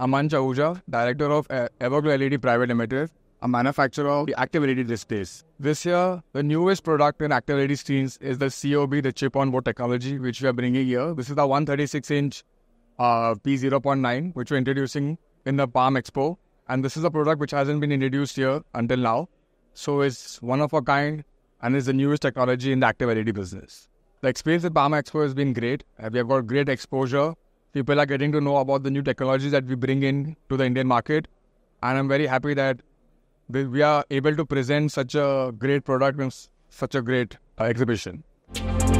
Aman Chahuja, Director of Everglow uh, LED Private Limited, a manufacturer of active LED displays. This year, the newest product in active LED screens is the COB, the chip-on-board technology, which we are bringing here. This is the 136-inch uh, P0.9, which we're introducing in the Palm Expo. And this is a product which hasn't been introduced here until now. So it's one of a kind and is the newest technology in the active LED business. The experience at Palm Expo has been great. We have got great exposure people are getting to know about the new technologies that we bring in to the Indian market. And I'm very happy that we are able to present such a great product with such a great uh, exhibition.